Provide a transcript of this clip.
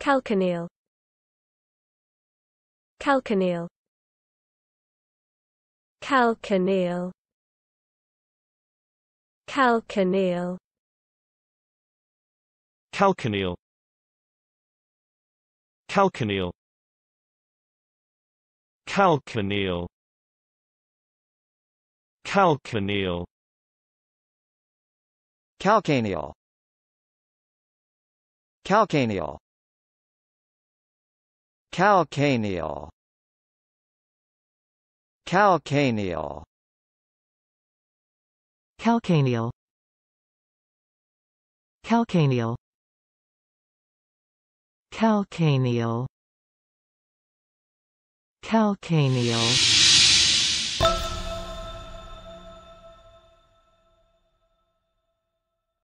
Calcaneal Calcaneal Calcaneal Calcaneal Calcaneal Calcaneal Calcaneal Calcaneal Calcaneal Calcaneal Calcaneal Calcaneal Calcaneal Calcaneal Calcaneal Calcaneal